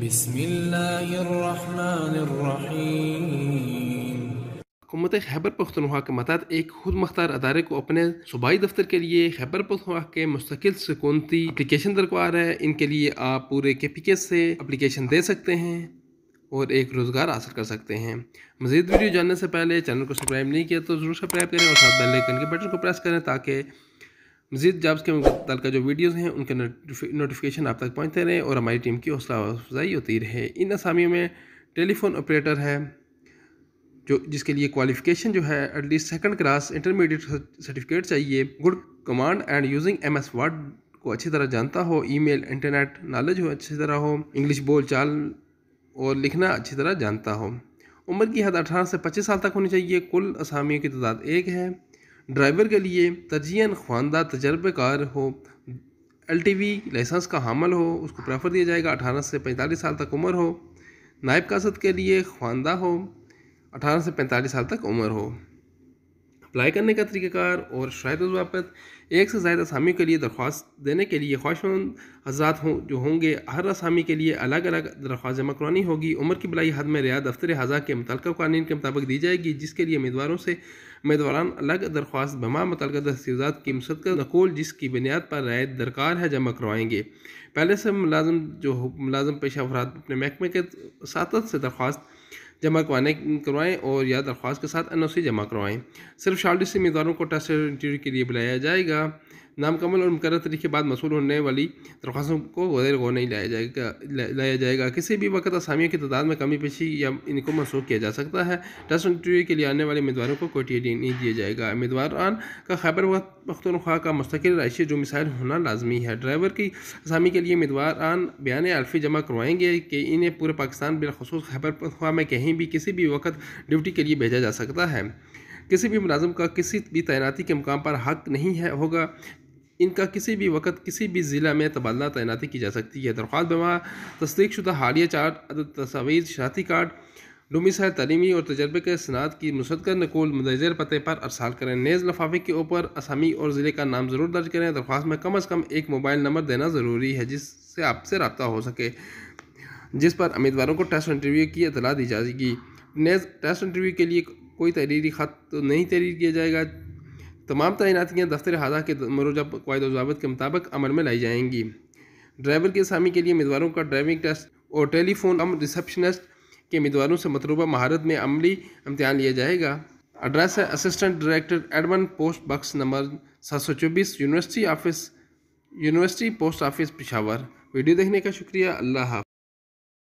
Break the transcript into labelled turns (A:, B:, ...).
A: हुकूमत खैबर पख्तनख्वा के मतहत एक खुद मख्तार अदारे को अपने सूबाई दफ्तर के लिए खैबर पख्तनवा के मुस्तकिल सुकूनती अप्लीकेशन दरकार है इनके लिए आप पूरे के पी के से अप्लीकेशन दे सकते हैं और एक रोज़गार हासिल कर सकते हैं मजीद वीडियो जानने से पहले चैनल को सब्सक्राइब नहीं किया तो ज़रूर सब्सक्राइब करें और साथ बेल आइकन के बटन को प्रेस करें ताकि मजीद जॉब्स के मुतल जो वीडियोज़ हैं उनके नोटिफिकेशन आप तक पहुँचते रहें और हमारी टीम की हौसला अफजाई होती रहे इन असामियों में टेलीफोन ऑपरेटर है जो जिसके लिए क्वालिफिकेशन जो है at least second class intermediate certificate चाहिए good command and using M S Word को अच्छी तरह जानता हो ईमेल इंटरनेट नॉलेज हो अच्छी तरह हो इंग्लिश बोल चाल और लिखना अच्छी तरह जानता हो उम्र की हद अठारह से पच्चीस साल तक होनी चाहिए कुल असामियों की तादाद एक है ड्राइवर के लिए तर्जियन ख्वानदा तजर्बेकार हो एल टी वी लाइसेंस का हामल हो उसको प्रेफर दिया जाएगा अठारह से पैंतालीस साल तक उम्र हो नायब कासद के लिए ख्वानदा हो अठारह से पैंतालीस साल तक उम्र हो अप्लाई करने का तरीक़ाकार और शायद वापस एक से ज़्यादा असामी के लिए दरख्वास्त देने के लिए ख्वाहिशमंद हजरात हों जो होंगे हर असामी के लिए अलग अलग दरख्वास्त जमा करवानी होगी उम्र की बलाई हद में रियाद दफ्तर हज़ा के मुतल कानून के मुताबिक दी जाएगी जिसके लिए उम्मीदवारों से उम्मीदवारान अलग दरख्वास्त बमा मुतल तहसीजात की मुसद नकोल जिसकी बुनियाद पर रायत दरकार है जमा करवाएंगे पहले से मुलाजम जो मुलाजम पेशा अफराद अपने महकमे के साथ से दरख्वास्त जमा करवाने करवाएँ और या दरख्वास्त के साथ एन ओ सी जमा करवाएँ सिर्फ शॉर्ट लिस्ट उम्मीदवारों को टेस्ट इंटरव्यू के लिए बुलाया जाएगा नामकमल और मुकर तरीके बाद मसूल होने वाली दरख्वास्तों को गैर गौर नहीं लाया जाएगा लाया जाएगा किसी भी वक्त आसामियों की तादाद में कमी पेशी या इनको मनसूख किया जा सकता है टेस्ट इंटरव्यू के लिए आने वाले उम्मीदवारों को कोई टी नहीं दिया जाएगा उम्मीदवार का खैबर पख्तनख्वा का मुस्तकिल राइशी जो मिसाइल होना लाजमी है ड्राइवर की आसामी के लिए आन बयान अल्फी जमा करवाएंगे कि इन्हें पूरे पाकिस्तान बिलखसूस खैबर पखवा में कहीं भी किसी भी वक्त ड्यूटी के लिए भेजा जा सकता है किसी भी मुलाजम का किसी भी तैनाती के मुकाम पर हक नहीं है होगा इनका किसी भी वक्त किसी भी ज़िला में तबादला तैनाती की जा सकती है दरख्वा बमा तस्दीक शुदा हालिया चार्ट तस्वीर शराती कार्ड डोमिसाइल तलीमी और तजर्बे के सनात की मुसदकर नकूल मुदजर पते पर अरसाल करें नेज़ लफाफे के ऊपर असामी और ज़िले का नाम ज़रूर दर्ज करें दरख्वास्त में कम अज़ कम एक मोबाइल नंबर देना ज़रूरी है जिससे आपसे रबता हो सके जिस पर उम्मीदवारों को टेस्ट इंटरव्यू की इतला दी जाएगी नेज टेस्ट इंटरव्यू के लिए कोई तहरीरी खत तो नहीं तहरीर किया जाएगा तमाम तैनातियाँ दफ्तर हादा के मरोजा कायद जवाबत के मुताबिक अमल में लाई जाएंगी ड्राइवर के असामी के लिए उम्मीदवारों का ड्राइविंग टेस्ट और टेलीफोन अम रिसेप्शनिस्ट के उम्मीदवारों से मतलूबा महारत में अमली इम्तहान लिया जाएगा एड्रेस है assistant director admin post box number सात सौ चौबीस university office university post office Peshawar video देखने का शुक्रिया अल्लाह